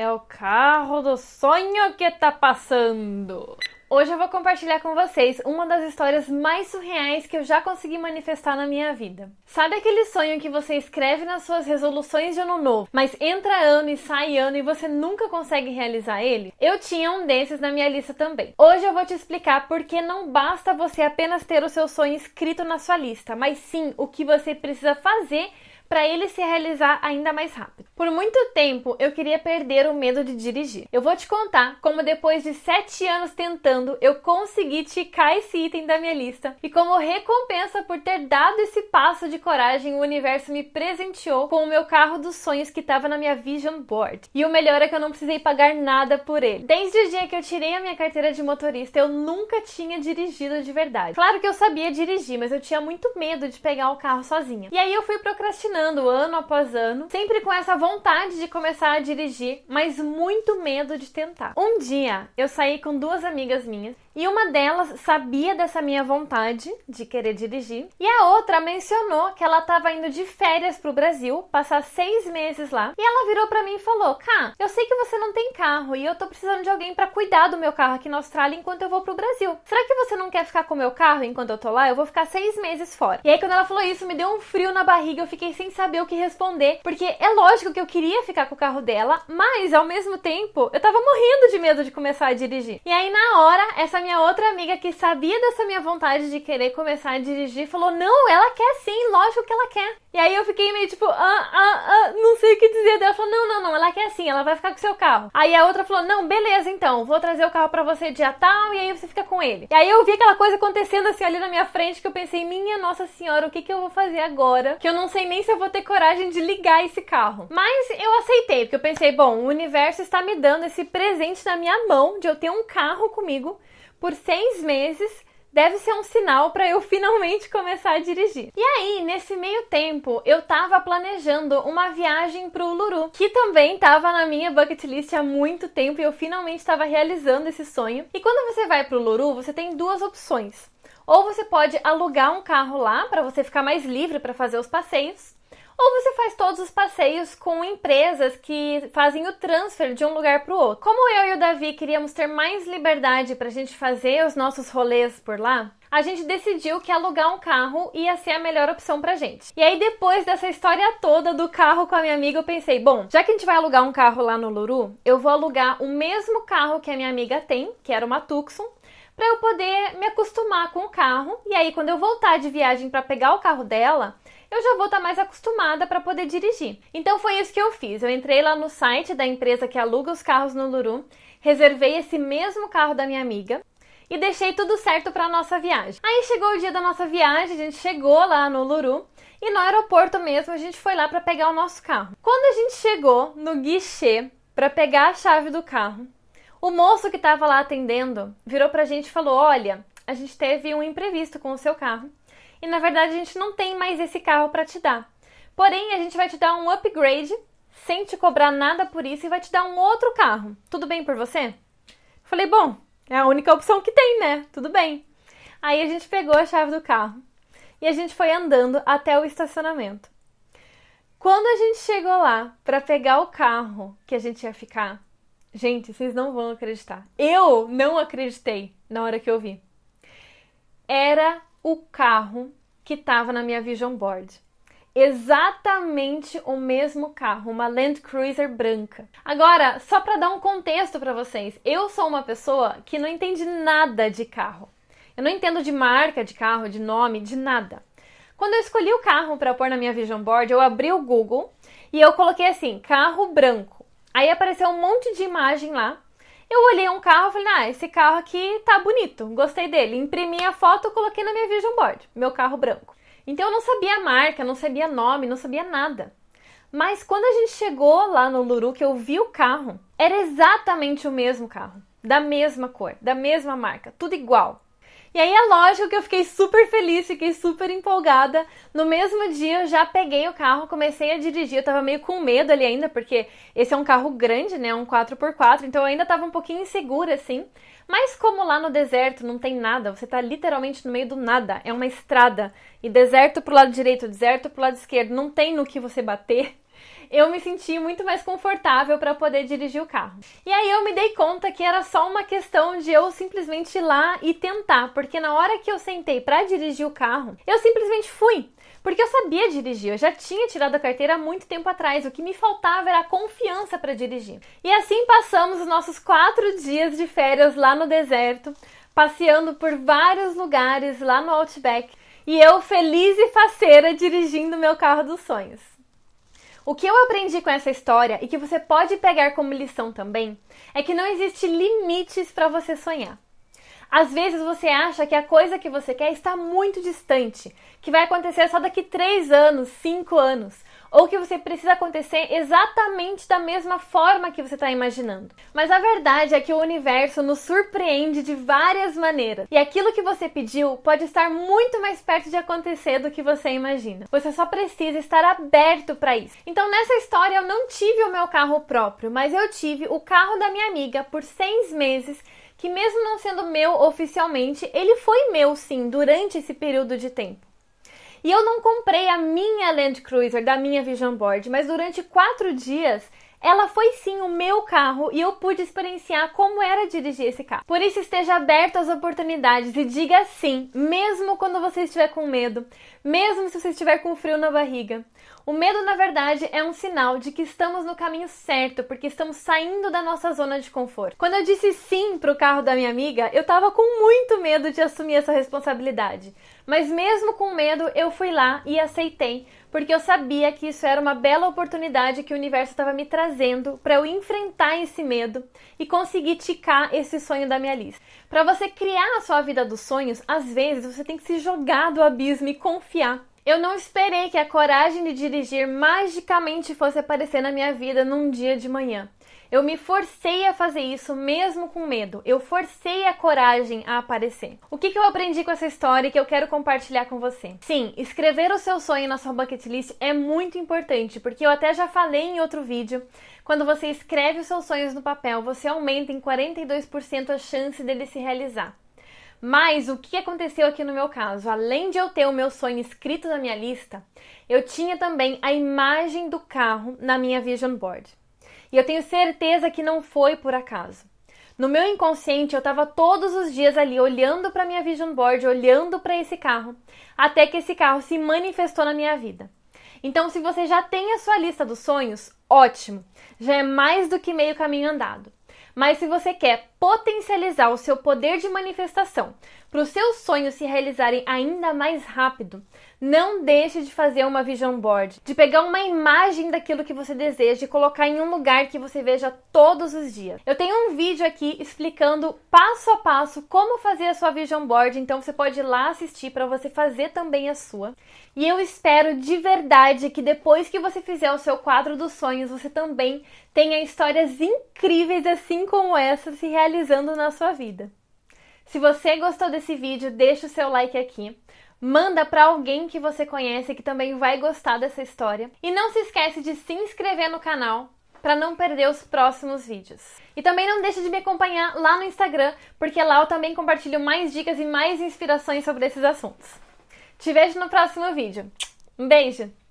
É o carro do sonho que tá passando. Hoje eu vou compartilhar com vocês uma das histórias mais surreais que eu já consegui manifestar na minha vida. Sabe aquele sonho que você escreve nas suas resoluções de ano novo, mas entra ano e sai ano e você nunca consegue realizar ele? Eu tinha um desses na minha lista também. Hoje eu vou te explicar porque não basta você apenas ter o seu sonho escrito na sua lista, mas sim o que você precisa fazer para ele se realizar ainda mais rápido. Por muito tempo eu queria perder o medo de dirigir. Eu vou te contar como depois de sete anos tentando eu consegui ticar esse item da minha lista e como recompensa por ter dado esse passo de coragem o universo me presenteou com o meu carro dos sonhos que estava na minha vision board. E o melhor é que eu não precisei pagar nada por ele. Desde o dia que eu tirei a minha carteira de motorista eu nunca tinha dirigido de verdade. Claro que eu sabia dirigir, mas eu tinha muito medo de pegar o carro sozinha. E aí eu fui procrastinando treinando ano após ano, sempre com essa vontade de começar a dirigir, mas muito medo de tentar. Um dia eu saí com duas amigas minhas e uma delas sabia dessa minha vontade de querer dirigir, e a outra mencionou que ela estava indo de férias para o Brasil, passar seis meses lá. E ela virou para mim e falou: Cá, eu sei que você não tem carro e eu tô precisando de alguém para cuidar do meu carro aqui na Austrália enquanto eu vou para o Brasil. Será que você não quer ficar com o meu carro enquanto eu tô lá? Eu vou ficar seis meses fora. E aí, quando ela falou isso, me deu um frio na barriga, eu fiquei sem sem saber o que responder, porque é lógico que eu queria ficar com o carro dela, mas ao mesmo tempo eu tava morrendo de medo de começar a dirigir. E aí na hora, essa minha outra amiga que sabia dessa minha vontade de querer começar a dirigir falou: "Não, ela quer sim, lógico que ela quer". E aí eu fiquei meio tipo, ah, ah, ah, não sei o que dizer. dela. ela falou: "Não, não, não, ela quer assim, ela vai ficar com seu carro". Aí a outra falou: "Não, beleza então, vou trazer o carro para você dia tal e aí você fica com ele". E aí eu vi aquela coisa acontecendo assim ali na minha frente que eu pensei: "Minha nossa senhora, o que que eu vou fazer agora? Que eu não sei nem se eu eu vou ter coragem de ligar esse carro. Mas eu aceitei, porque eu pensei, bom, o universo está me dando esse presente na minha mão de eu ter um carro comigo por seis meses deve ser um sinal para eu finalmente começar a dirigir. E aí, nesse meio tempo, eu estava planejando uma viagem para o Uluru, que também estava na minha bucket list há muito tempo e eu finalmente estava realizando esse sonho. E quando você vai para o Uluru, você tem duas opções. Ou você pode alugar um carro lá para você ficar mais livre para fazer os passeios, ou você faz todos os passeios com empresas que fazem o transfer de um lugar para o outro. Como eu e o Davi queríamos ter mais liberdade para a gente fazer os nossos rolês por lá, a gente decidiu que alugar um carro ia ser a melhor opção pra gente. E aí, depois dessa história toda do carro com a minha amiga, eu pensei: bom, já que a gente vai alugar um carro lá no Luru, eu vou alugar o mesmo carro que a minha amiga tem, que era uma Tucson, para eu poder me acostumar com o carro. E aí, quando eu voltar de viagem para pegar o carro dela, eu já vou estar tá mais acostumada para poder dirigir. Então foi isso que eu fiz. Eu entrei lá no site da empresa que aluga os carros no Luru, reservei esse mesmo carro da minha amiga e deixei tudo certo para nossa viagem. Aí chegou o dia da nossa viagem, a gente chegou lá no Luru e no aeroporto mesmo a gente foi lá para pegar o nosso carro. Quando a gente chegou no guichê para pegar a chave do carro, o moço que estava lá atendendo virou para a gente e falou: Olha, a gente teve um imprevisto com o seu carro e na verdade a gente não tem mais esse carro para te dar. Porém, a gente vai te dar um upgrade sem te cobrar nada por isso e vai te dar um outro carro. Tudo bem por você? Falei, bom, é a única opção que tem, né? Tudo bem. Aí a gente pegou a chave do carro e a gente foi andando até o estacionamento. Quando a gente chegou lá para pegar o carro que a gente ia ficar, gente, vocês não vão acreditar. Eu não acreditei na hora que eu vi. Era o carro que estava na minha vision board. Exatamente o mesmo carro, uma Land Cruiser branca. Agora, só para dar um contexto para vocês, eu sou uma pessoa que não entende nada de carro. Eu não entendo de marca de carro, de nome, de nada. Quando eu escolhi o carro para pôr na minha vision board, eu abri o Google e eu coloquei assim, carro branco. Aí apareceu um monte de imagem lá eu olhei um carro e falei, ah, esse carro aqui tá bonito, gostei dele. Imprimi a foto, e coloquei na minha vision board, meu carro branco. Então eu não sabia a marca, não sabia nome, não sabia nada. Mas quando a gente chegou lá no Luru, que eu vi o carro, era exatamente o mesmo carro, da mesma cor, da mesma marca, tudo igual. E aí é lógico que eu fiquei super feliz, fiquei super empolgada. No mesmo dia eu já peguei o carro, comecei a dirigir, eu tava meio com medo ali ainda, porque esse é um carro grande, né, um 4x4, então eu ainda tava um pouquinho insegura assim. Mas como lá no deserto não tem nada, você tá literalmente no meio do nada, é uma estrada. E deserto pro lado direito, deserto pro lado esquerdo, não tem no que você bater eu me senti muito mais confortável para poder dirigir o carro. E aí eu me dei conta que era só uma questão de eu simplesmente ir lá e tentar, porque na hora que eu sentei para dirigir o carro, eu simplesmente fui. Porque eu sabia dirigir, eu já tinha tirado a carteira há muito tempo atrás, o que me faltava era a confiança para dirigir. E assim passamos os nossos quatro dias de férias lá no deserto, passeando por vários lugares lá no Outback, e eu feliz e faceira dirigindo meu carro dos sonhos. O que eu aprendi com essa história e que você pode pegar como lição também é que não existe limites para você sonhar. Às vezes você acha que a coisa que você quer está muito distante, que vai acontecer só daqui 3 anos, 5 anos, ou que você precisa acontecer exatamente da mesma forma que você está imaginando. Mas a verdade é que o universo nos surpreende de várias maneiras e aquilo que você pediu pode estar muito mais perto de acontecer do que você imagina. Você só precisa estar aberto para isso. Então nessa história eu não tive o meu carro próprio, mas eu tive o carro da minha amiga por seis meses que mesmo não sendo meu oficialmente, ele foi meu sim durante esse período de tempo. E eu não comprei a minha Land Cruiser da minha Vision Board, mas durante quatro dias ela foi sim o meu carro e eu pude experienciar como era dirigir esse carro. Por isso, esteja aberto às oportunidades e diga sim, mesmo quando você estiver com medo, mesmo se você estiver com frio na barriga. O medo, na verdade, é um sinal de que estamos no caminho certo, porque estamos saindo da nossa zona de conforto. Quando eu disse sim para o carro da minha amiga, eu estava com muito medo de assumir essa responsabilidade. Mas mesmo com medo, eu fui lá e aceitei, porque eu sabia que isso era uma bela oportunidade que o universo estava me trazendo para eu enfrentar esse medo e conseguir ticar esse sonho da minha lista. Para você criar a sua vida dos sonhos, às vezes você tem que se jogar do abismo e confiar. Eu não esperei que a coragem de dirigir magicamente fosse aparecer na minha vida num dia de manhã. Eu me forcei a fazer isso mesmo com medo. Eu forcei a coragem a aparecer. O que, que eu aprendi com essa história que eu quero compartilhar com você? Sim, escrever o seu sonho na sua bucket list é muito importante, porque eu até já falei em outro vídeo. Quando você escreve os seus sonhos no papel, você aumenta em 42% a chance dele se realizar. Mas o que aconteceu aqui no meu caso? Além de eu ter o meu sonho escrito na minha lista, eu tinha também a imagem do carro na minha vision board. E eu tenho certeza que não foi por acaso. No meu inconsciente, eu estava todos os dias ali olhando para minha vision board, olhando para esse carro, até que esse carro se manifestou na minha vida. Então, se você já tem a sua lista dos sonhos, ótimo, já é mais do que meio caminho andado. Mas se você quer potencializar o seu poder de manifestação para os seus sonhos se realizarem ainda mais rápido, não deixe de fazer uma vision board, de pegar uma imagem daquilo que você deseja e colocar em um lugar que você veja todos os dias. Eu tenho um vídeo aqui explicando passo a passo como fazer a sua vision board, então você pode ir lá assistir para você fazer também a sua. E eu espero de verdade que depois que você fizer o seu quadro dos sonhos, você também tenha histórias incríveis assim como essa se realizando realizando na sua vida. Se você gostou desse vídeo, deixa o seu like aqui. Manda para alguém que você conhece que também vai gostar dessa história. E não se esquece de se inscrever no canal para não perder os próximos vídeos. E também não deixe de me acompanhar lá no Instagram, porque lá eu também compartilho mais dicas e mais inspirações sobre esses assuntos. Te vejo no próximo vídeo. Um beijo!